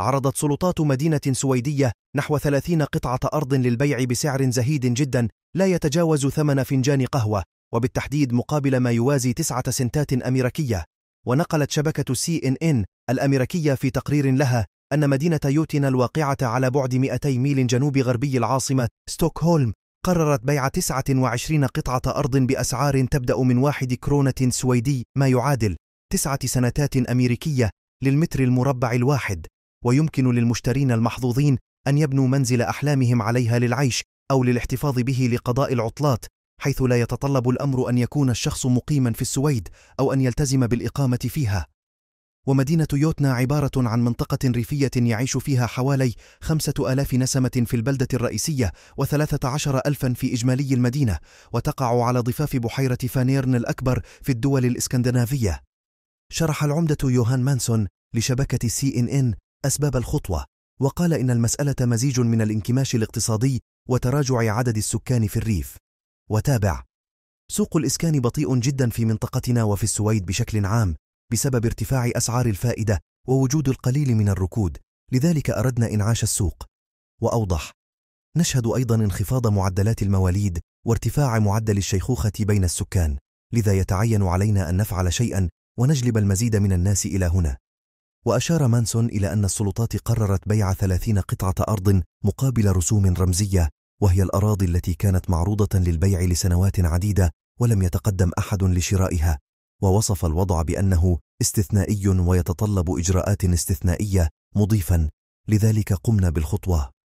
عرضت سلطات مدينة سويدية نحو 30 قطعة أرض للبيع بسعر زهيد جدا لا يتجاوز ثمن فنجان قهوة وبالتحديد مقابل ما يوازي تسعة سنتات أمريكية ونقلت شبكة سي إن إن الأمريكية في تقرير لها أن مدينة يوتنا الواقعة على بعد 200 ميل جنوب غربي العاصمة ستوكهولم قررت بيع 29 قطعة أرض بأسعار تبدأ من واحد كرونة سويدي ما يعادل تسعة سنتات أمريكية للمتر المربع الواحد ويمكن للمشترين المحظوظين أن يبنوا منزل أحلامهم عليها للعيش أو للاحتفاظ به لقضاء العطلات حيث لا يتطلب الأمر أن يكون الشخص مقيما في السويد أو أن يلتزم بالإقامة فيها ومدينة يوتنا عبارة عن منطقة ريفية يعيش فيها حوالي خمسة آلاف نسمة في البلدة الرئيسية وثلاثة عشر ألفا في إجمالي المدينة وتقع على ضفاف بحيرة فانيرن الأكبر في الدول الإسكندنافية شرح العمدة يوهان مانسون لشبكة سي إن إن أسباب الخطوة وقال إن المسألة مزيج من الانكماش الاقتصادي وتراجع عدد السكان في الريف وتابع سوق الإسكان بطيء جدا في منطقتنا وفي السويد بشكل عام بسبب ارتفاع أسعار الفائدة ووجود القليل من الركود لذلك أردنا إنعاش السوق وأوضح نشهد أيضا انخفاض معدلات المواليد وارتفاع معدل الشيخوخة بين السكان لذا يتعين علينا أن نفعل شيئا ونجلب المزيد من الناس إلى هنا وأشار مانسون إلى أن السلطات قررت بيع 30 قطعة أرض مقابل رسوم رمزية وهي الأراضي التي كانت معروضة للبيع لسنوات عديدة ولم يتقدم أحد لشرائها ووصف الوضع بأنه استثنائي ويتطلب إجراءات استثنائية مضيفا لذلك قمنا بالخطوة